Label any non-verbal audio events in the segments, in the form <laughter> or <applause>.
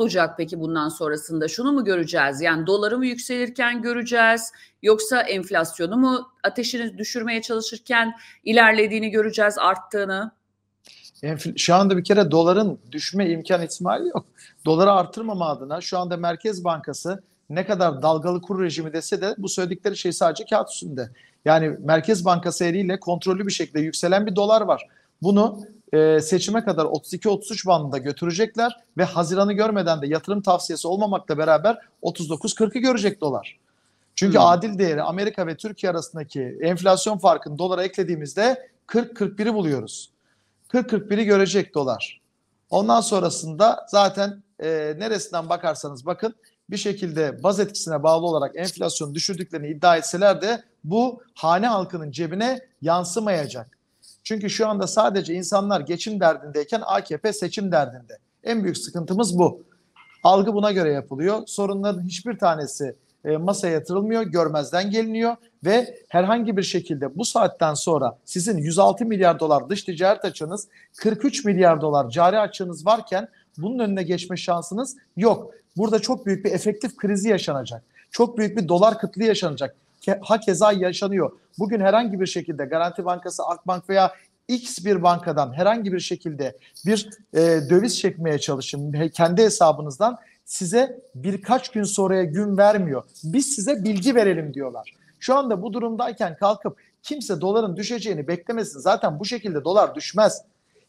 olacak peki bundan sonrasında? Şunu mu göreceğiz? Yani doları mı yükselirken göreceğiz yoksa enflasyonu mu ateşini düşürmeye çalışırken ilerlediğini göreceğiz, arttığını? Şu anda bir kere doların düşme imkan ihtimali yok. Doları artırmama adına şu anda Merkez Bankası ne kadar dalgalı kur rejimi dese de bu söyledikleri şey sadece kağıt üstünde. Yani Merkez Bankası eliyle kontrollü bir şekilde yükselen bir dolar var. Bunu e, seçime kadar 32-33 bandında götürecekler ve Haziran'ı görmeden de yatırım tavsiyesi olmamakla beraber 39-40'ı görecek dolar. Çünkü hmm. adil değeri Amerika ve Türkiye arasındaki enflasyon farkını dolara eklediğimizde 40-41'i buluyoruz. 40-41'i görecek dolar. Ondan sonrasında zaten e, neresinden bakarsanız bakın bir şekilde baz etkisine bağlı olarak enflasyonu düşürdüklerini iddia etseler de bu hane halkının cebine yansımayacak. Çünkü şu anda sadece insanlar geçim derdindeyken AKP seçim derdinde. En büyük sıkıntımız bu. Algı buna göre yapılıyor. Sorunların hiçbir tanesi e, masaya yatırılmıyor, görmezden geliniyor ve herhangi bir şekilde bu saatten sonra sizin 106 milyar dolar dış ticaret açınız, 43 milyar dolar cari açınız varken bunun önüne geçme şansınız yok. Burada çok büyük bir efektif krizi yaşanacak. Çok büyük bir dolar kıtlığı yaşanacak hakeza yaşanıyor. Bugün herhangi bir şekilde Garanti Bankası, Akbank veya X bir bankadan herhangi bir şekilde bir e, döviz çekmeye çalışın kendi hesabınızdan size birkaç gün sonraya gün vermiyor. Biz size bilgi verelim diyorlar. Şu anda bu durumdayken kalkıp kimse doların düşeceğini beklemesin. Zaten bu şekilde dolar düşmez.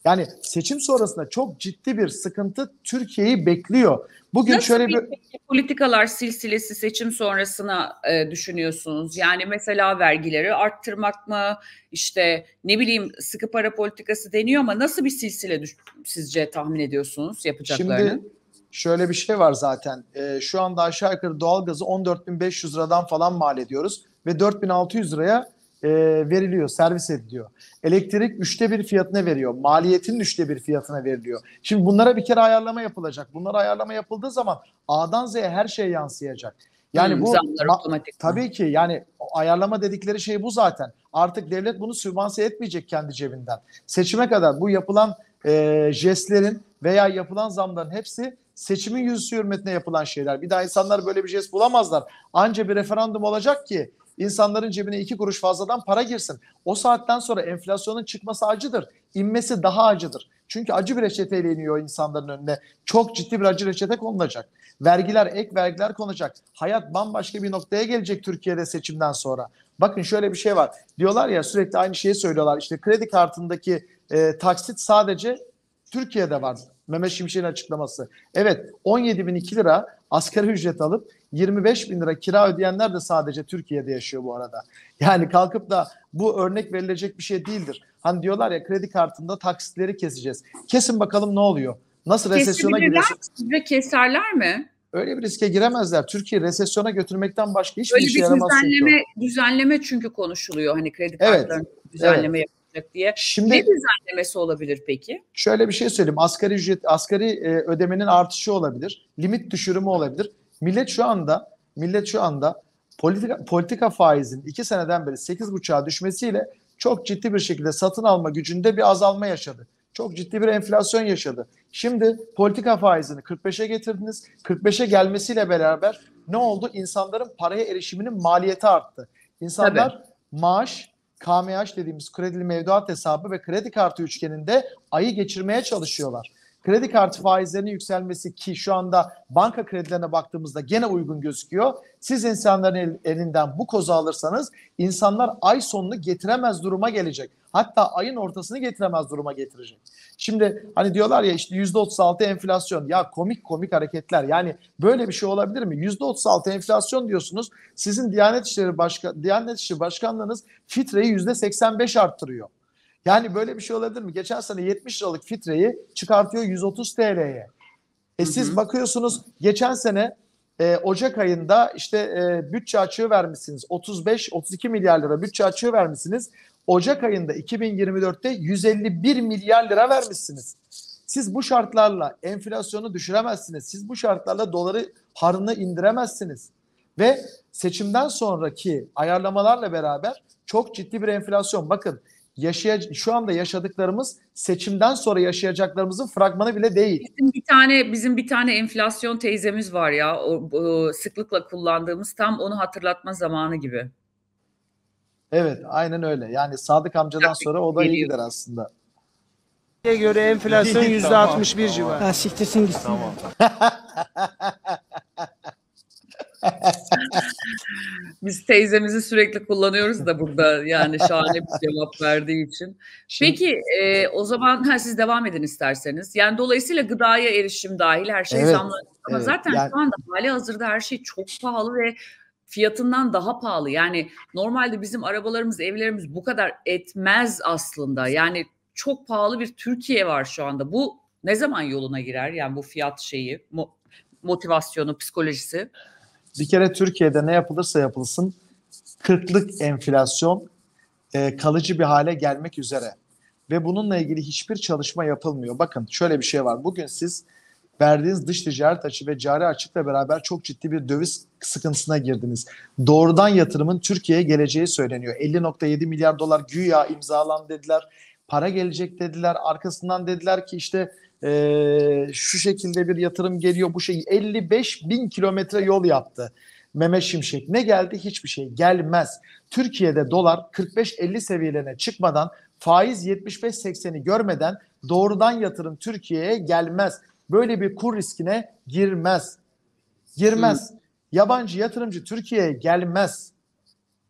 Yani seçim sonrasında çok ciddi bir sıkıntı Türkiye'yi bekliyor. Bugün Nasıl şöyle bir politikalar silsilesi seçim sonrasına e, düşünüyorsunuz? Yani mesela vergileri arttırmak mı? İşte ne bileyim sıkı para politikası deniyor ama nasıl bir silsile sizce tahmin ediyorsunuz yapacaklarını? Şimdi şöyle bir şey var zaten. E, şu anda aşağı yukarı doğalgazı 14.500 liradan falan mal ediyoruz ve 4.600 liraya e, veriliyor, servis ediliyor. Elektrik üçte bir fiyatına veriyor. Maliyetin üçte bir fiyatına veriliyor. Şimdi bunlara bir kere ayarlama yapılacak. Bunlara ayarlama yapıldığı zaman A'dan Z'ye her şey yansıyacak. Yani hmm, bu ma- tabii ki yani ayarlama dedikleri şey bu zaten. Artık devlet bunu sübvanse etmeyecek kendi cebinden. Seçime kadar bu yapılan e, jestlerin veya yapılan zamların hepsi seçimin yüzüsü hürmetine yapılan şeyler. Bir daha insanlar böyle bir jest bulamazlar. Anca bir referandum olacak ki insanların cebine iki kuruş fazladan para girsin. O saatten sonra enflasyonun çıkması acıdır. inmesi daha acıdır. Çünkü acı bir reçeteyle iniyor insanların önüne. Çok ciddi bir acı reçete konulacak. Vergiler, ek vergiler konacak. Hayat bambaşka bir noktaya gelecek Türkiye'de seçimden sonra. Bakın şöyle bir şey var. Diyorlar ya sürekli aynı şeyi söylüyorlar. İşte kredi kartındaki e, taksit sadece Türkiye'de var. Mehmet Şimşek'in açıklaması. Evet 2 lira asgari ücret alıp 25 bin lira kira ödeyenler de sadece Türkiye'de yaşıyor bu arada. Yani kalkıp da bu örnek verilecek bir şey değildir. Hani diyorlar ya kredi kartında taksitleri keseceğiz. Kesin bakalım ne oluyor? Nasıl resesyona giriyorsunuz? Ve keserler mi? Öyle bir riske giremezler. Türkiye resesyona götürmekten başka hiçbir Öyle işe yaramaz. Öyle bir düzenleme, çünkü. düzenleme çünkü konuşuluyor. Hani kredi kartlarının evet, düzenleme evet olacak diye. Şimdi, ne düzenlemesi olabilir peki? Şöyle bir şey söyleyeyim. Asgari ücret, asgari e, ödemenin artışı olabilir. Limit düşürümü olabilir. Millet şu anda millet şu anda politika, politika faizinin iki seneden beri sekiz 8,5'a düşmesiyle çok ciddi bir şekilde satın alma gücünde bir azalma yaşadı. Çok ciddi bir enflasyon yaşadı. Şimdi politika faizini 45'e getirdiniz. 45'e gelmesiyle beraber ne oldu? İnsanların paraya erişiminin maliyeti arttı. İnsanlar Tabii. maaş, KMH dediğimiz kredili mevduat hesabı ve kredi kartı üçgeninde ayı geçirmeye çalışıyorlar. Kredi kartı faizlerinin yükselmesi ki şu anda banka kredilerine baktığımızda gene uygun gözüküyor. Siz insanların elinden bu kozu alırsanız insanlar ay sonunu getiremez duruma gelecek. Hatta ayın ortasını getiremez duruma getirecek. Şimdi hani diyorlar ya işte %36 enflasyon. Ya komik komik hareketler. Yani böyle bir şey olabilir mi? %36 enflasyon diyorsunuz. Sizin Diyanet İşleri Başka Diyanet İşleri Başkanlığınız fitreyi %85 arttırıyor. Yani böyle bir şey olabilir mi? Geçen sene 70 liralık fitreyi çıkartıyor 130 TL'ye. E siz bakıyorsunuz geçen sene e, Ocak ayında işte e, bütçe açığı vermişsiniz. 35-32 milyar lira bütçe açığı vermişsiniz. Ocak ayında 2024'te 151 milyar lira vermişsiniz. Siz bu şartlarla enflasyonu düşüremezsiniz. Siz bu şartlarla doları harını indiremezsiniz. Ve seçimden sonraki ayarlamalarla beraber çok ciddi bir enflasyon. Bakın yaşaya şu anda yaşadıklarımız seçimden sonra yaşayacaklarımızın fragmanı bile değil. Bizim bir tane bizim bir tane enflasyon teyzemiz var ya o, o, sıklıkla kullandığımız tam onu hatırlatma zamanı gibi. Evet, aynen öyle. Yani Sadık amcadan Tabii, sonra o da iyi gider aslında. göre enflasyon <laughs> yüzde 61 civarı. Ha, siktirsin gitsin. Tamam. <laughs> Biz teyzemizi sürekli kullanıyoruz da burada yani şahane bir cevap verdiği için. Peki e, o zaman ha, siz devam edin isterseniz. Yani dolayısıyla gıdaya erişim dahil her şey evet, zamlanacak. Ama evet, zaten yani... şu anda hali hazırda her şey çok pahalı ve fiyatından daha pahalı. Yani normalde bizim arabalarımız, evlerimiz bu kadar etmez aslında. Yani çok pahalı bir Türkiye var şu anda. Bu ne zaman yoluna girer? Yani bu fiyat şeyi, mo- motivasyonu, psikolojisi bir kere Türkiye'de ne yapılırsa yapılsın kırklık enflasyon e, kalıcı bir hale gelmek üzere. Ve bununla ilgili hiçbir çalışma yapılmıyor. Bakın şöyle bir şey var. Bugün siz verdiğiniz dış ticaret açı ve cari açıkla beraber çok ciddi bir döviz sıkıntısına girdiniz. Doğrudan yatırımın Türkiye'ye geleceği söyleniyor. 50.7 milyar dolar güya imzalan dediler. Para gelecek dediler. Arkasından dediler ki işte e, şu şekilde bir yatırım geliyor bu şey 55 bin kilometre yol yaptı. Meme Şimşek ne geldi hiçbir şey gelmez. Türkiye'de dolar 45-50 seviyelerine çıkmadan faiz 75-80'i görmeden doğrudan yatırım Türkiye'ye gelmez. Böyle bir kur riskine girmez. Girmez. Hı. Yabancı yatırımcı Türkiye'ye gelmez.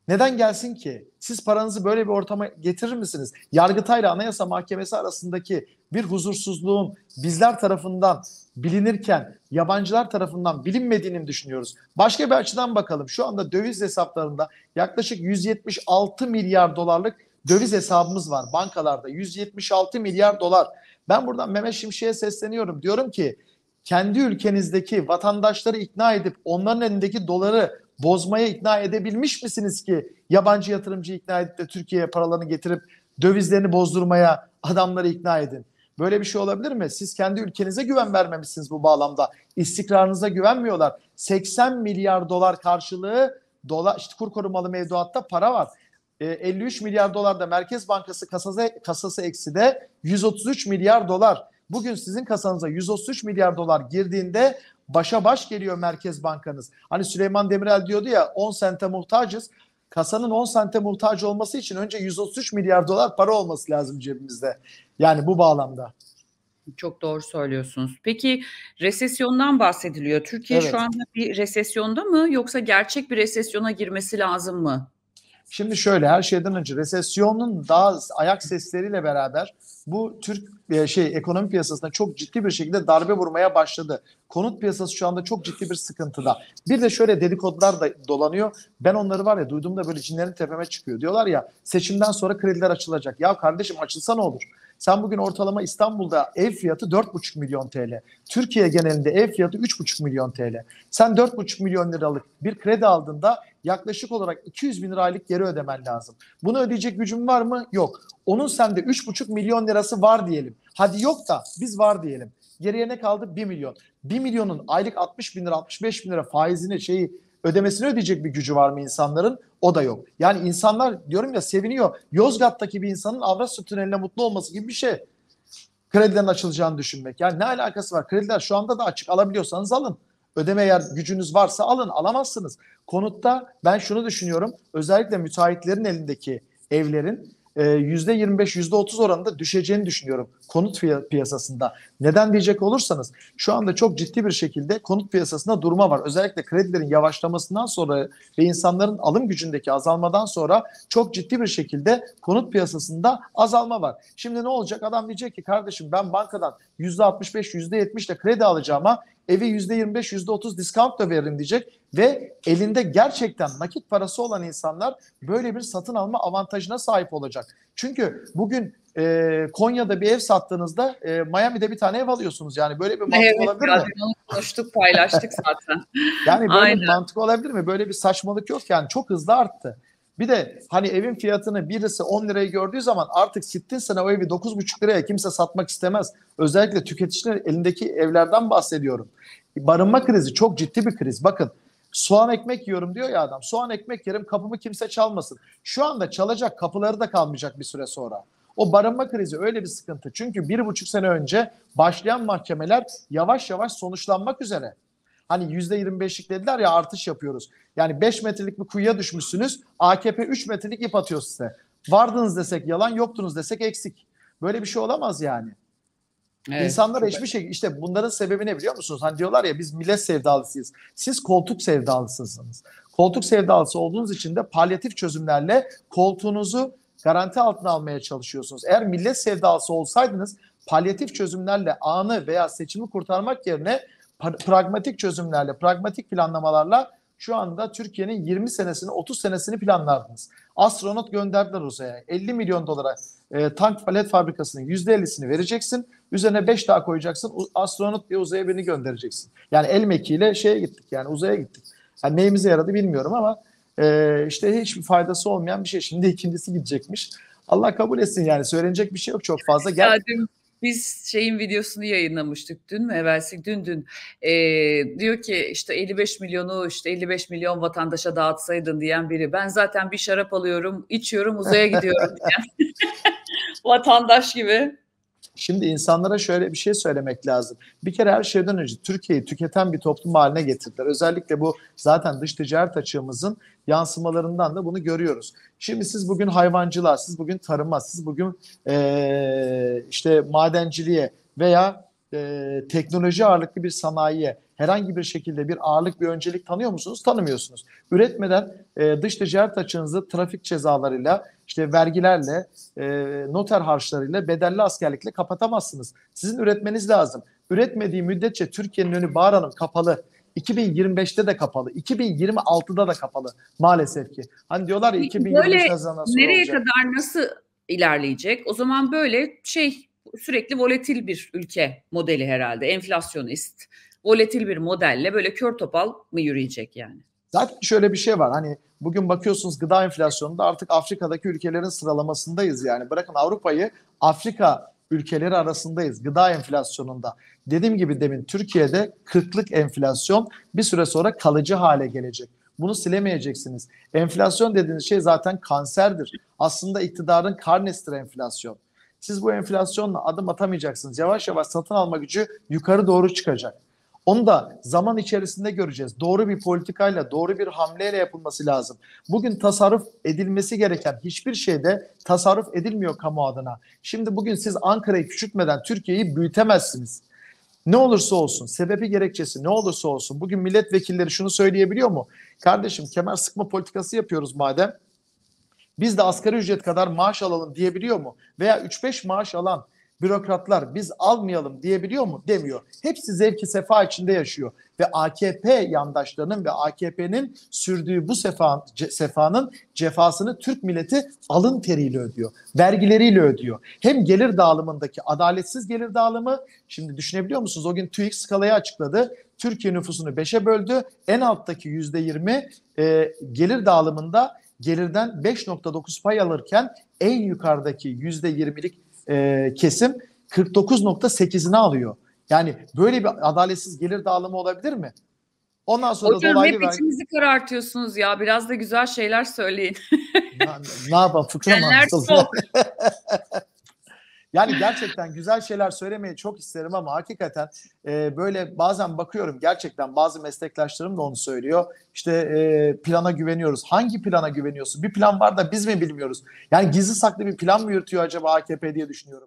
Neden gelsin ki? Siz paranızı böyle bir ortama getirir misiniz? Yargıtay'la Anayasa Mahkemesi arasındaki bir huzursuzluğun bizler tarafından bilinirken yabancılar tarafından bilinmediğini düşünüyoruz. Başka bir açıdan bakalım. Şu anda döviz hesaplarında yaklaşık 176 milyar dolarlık döviz hesabımız var bankalarda. 176 milyar dolar. Ben buradan Mehmet Şimşek'e sesleniyorum. Diyorum ki kendi ülkenizdeki vatandaşları ikna edip onların elindeki doları bozmaya ikna edebilmiş misiniz ki yabancı yatırımcı ikna edip de Türkiye'ye paralarını getirip dövizlerini bozdurmaya adamları ikna edin. Böyle bir şey olabilir mi? Siz kendi ülkenize güven vermemişsiniz bu bağlamda. İstikrarınıza güvenmiyorlar. 80 milyar dolar karşılığı dolar işte kur korumalı mevduatta para var. E, ee, 53 milyar dolar da Merkez Bankası kasası kasası eksi de 133 milyar dolar. Bugün sizin kasanıza 133 milyar dolar girdiğinde başa baş geliyor Merkez Bankanız. Hani Süleyman Demirel diyordu ya 10 sente muhtacız. Kasanın 10 sente muhtaç olması için önce 133 milyar dolar para olması lazım cebimizde. Yani bu bağlamda. Çok doğru söylüyorsunuz. Peki resesyondan bahsediliyor. Türkiye evet. şu anda bir resesyonda mı yoksa gerçek bir resesyona girmesi lazım mı? Şimdi şöyle her şeyden önce resesyonun daha ayak sesleriyle beraber bu Türk e, şey ekonomi piyasasında çok ciddi bir şekilde darbe vurmaya başladı. Konut piyasası şu anda çok ciddi bir sıkıntıda. Bir de şöyle dedikodular da dolanıyor. Ben onları var ya duyduğumda böyle cinlerin tepeme çıkıyor. Diyorlar ya seçimden sonra krediler açılacak. Ya kardeşim açılsa ne olur? Sen bugün ortalama İstanbul'da ev fiyatı 4,5 milyon TL. Türkiye genelinde ev fiyatı 3,5 milyon TL. Sen 4,5 milyon liralık bir kredi aldığında yaklaşık olarak 200 bin liralık geri ödemen lazım. Bunu ödeyecek gücün var mı? Yok. Onun sende 3,5 milyon lirası var diyelim. Hadi yok da biz var diyelim. Geriye ne kaldı? 1 milyon. 1 milyonun aylık 60 bin lira 65 bin lira faizini şeyi ödemesini ödeyecek bir gücü var mı insanların? O da yok. Yani insanlar diyorum ya seviniyor. Yozgat'taki bir insanın Avrasya Tüneli'ne mutlu olması gibi bir şey. Krediden açılacağını düşünmek. Yani ne alakası var? Krediler şu anda da açık. Alabiliyorsanız alın. Ödeme yer gücünüz varsa alın. Alamazsınız. Konutta ben şunu düşünüyorum. Özellikle müteahhitlerin elindeki evlerin %25-%30 e, oranında düşeceğini düşünüyorum konut piyasasında. Neden diyecek olursanız şu anda çok ciddi bir şekilde konut piyasasında durma var. Özellikle kredilerin yavaşlamasından sonra ve insanların alım gücündeki azalmadan sonra çok ciddi bir şekilde konut piyasasında azalma var. Şimdi ne olacak? Adam diyecek ki kardeşim ben bankadan %65-%70 ile kredi alacağıma evi %25, %30 diskant da verin diyecek ve elinde gerçekten nakit parası olan insanlar böyle bir satın alma avantajına sahip olacak. Çünkü bugün e, Konya'da bir ev sattığınızda e, Miami'de bir tane ev alıyorsunuz. Yani böyle bir mantık evet, olabilir mi? konuştuk, paylaştık zaten. <laughs> yani böyle Aynen. bir mantık olabilir mi? Böyle bir saçmalık yok yani çok hızlı arttı. Bir de hani evin fiyatını birisi 10 liraya gördüğü zaman artık sittin sene o evi 9,5 liraya kimse satmak istemez. Özellikle tüketiciler elindeki evlerden bahsediyorum. Barınma krizi çok ciddi bir kriz. Bakın soğan ekmek yiyorum diyor ya adam. Soğan ekmek yerim kapımı kimse çalmasın. Şu anda çalacak kapıları da kalmayacak bir süre sonra. O barınma krizi öyle bir sıkıntı. Çünkü bir buçuk sene önce başlayan mahkemeler yavaş yavaş sonuçlanmak üzere. Hani %25'lik dediler ya artış yapıyoruz. Yani 5 metrelik bir kuyuya düşmüşsünüz. AKP 3 metrelik ip atıyor size. Vardınız desek yalan, yoktunuz desek eksik. Böyle bir şey olamaz yani. Evet, İnsanlar hiçbir şey işte bunların sebebi ne biliyor musunuz? Hani diyorlar ya biz millet sevdalısıyız. Siz koltuk sevdalısısınız. Koltuk sevdalısı olduğunuz için de palyatif çözümlerle koltuğunuzu garanti altına almaya çalışıyorsunuz. Eğer millet sevdalısı olsaydınız palyatif çözümlerle anı veya seçimi kurtarmak yerine pragmatik çözümlerle, pragmatik planlamalarla şu anda Türkiye'nin 20 senesini, 30 senesini planlardınız. Astronot gönderdiler uzaya. 50 milyon dolara e, tank palet fabrikasının %50'sini vereceksin. Üzerine 5 daha koyacaksın. Astronot diye uzaya birini göndereceksin. Yani el mekiyle şeye gittik yani uzaya gittik. Yani neyimize yaradı bilmiyorum ama e, işte hiçbir faydası olmayan bir şey. Şimdi ikincisi gidecekmiş. Allah kabul etsin yani söylenecek bir şey yok çok fazla. Gel, biz şeyin videosunu yayınlamıştık dün mü evvelsi dün dün e, diyor ki işte 55 milyonu işte 55 milyon vatandaşa dağıtsaydın diyen biri ben zaten bir şarap alıyorum içiyorum uzaya gidiyorum <laughs> diyen <laughs> vatandaş gibi Şimdi insanlara şöyle bir şey söylemek lazım. Bir kere her şeyden önce Türkiye'yi tüketen bir toplum haline getirdiler. Özellikle bu zaten dış ticaret açığımızın yansımalarından da bunu görüyoruz. Şimdi siz bugün hayvancılığa, siz bugün tarıma, siz bugün ee, işte madenciliğe veya e, teknoloji ağırlıklı bir sanayiye herhangi bir şekilde bir ağırlık bir öncelik tanıyor musunuz? Tanımıyorsunuz. Üretmeden e, dış ticaret açığınızı trafik cezalarıyla, işte vergilerle, e, noter harçlarıyla, bedelli askerlikle kapatamazsınız. Sizin üretmeniz lazım. Üretmediği müddetçe Türkiye'nin önü Bahar kapalı. 2025'te de kapalı. 2026'da da kapalı maalesef ki. Hani diyorlar ya 2025 Haziran'a Nereye olacak? kadar nasıl ilerleyecek? O zaman böyle şey sürekli volatil bir ülke modeli herhalde. Enflasyonist volatil bir modelle böyle kör topal mı yürüyecek yani? Zaten şöyle bir şey var hani bugün bakıyorsunuz gıda enflasyonunda artık Afrika'daki ülkelerin sıralamasındayız yani bırakın Avrupa'yı Afrika ülkeleri arasındayız gıda enflasyonunda. Dediğim gibi demin Türkiye'de kırklık enflasyon bir süre sonra kalıcı hale gelecek. Bunu silemeyeceksiniz. Enflasyon dediğiniz şey zaten kanserdir. Aslında iktidarın karnesidir enflasyon. Siz bu enflasyonla adım atamayacaksınız. Yavaş yavaş satın alma gücü yukarı doğru çıkacak. Onu da zaman içerisinde göreceğiz. Doğru bir politikayla, doğru bir hamleyle yapılması lazım. Bugün tasarruf edilmesi gereken hiçbir şeyde tasarruf edilmiyor kamu adına. Şimdi bugün siz Ankara'yı küçültmeden Türkiye'yi büyütemezsiniz. Ne olursa olsun, sebebi gerekçesi ne olursa olsun. Bugün milletvekilleri şunu söyleyebiliyor mu? Kardeşim kemer sıkma politikası yapıyoruz madem. Biz de asgari ücret kadar maaş alalım diyebiliyor mu? Veya 3-5 maaş alan bürokratlar biz almayalım diyebiliyor mu? Demiyor. Hepsi zevki sefa içinde yaşıyor. Ve AKP yandaşlarının ve AKP'nin sürdüğü bu sefa, ce, sefanın cefasını Türk milleti alın teriyle ödüyor. Vergileriyle ödüyor. Hem gelir dağılımındaki adaletsiz gelir dağılımı şimdi düşünebiliyor musunuz? O gün TÜİK skalayı açıkladı. Türkiye nüfusunu 5'e böldü. En alttaki %20 e, gelir dağılımında gelirden 5.9 pay alırken en yukarıdaki %20'lik e, kesim 49.8'ini alıyor. Yani böyle bir adaletsiz gelir dağılımı olabilir mi? Ondan sonra Hocam dolaylı hep vergi... içimizi karartıyorsunuz ya. Biraz da güzel şeyler söyleyin. ne, ne yapalım? Fıkra mı? <laughs> Yani gerçekten güzel şeyler söylemeyi çok isterim ama hakikaten e, böyle bazen bakıyorum gerçekten bazı meslektaşlarım da onu söylüyor. İşte e, plana güveniyoruz. Hangi plana güveniyorsun? Bir plan var da biz mi bilmiyoruz? Yani gizli saklı bir plan mı yürütüyor acaba AKP diye düşünüyorum.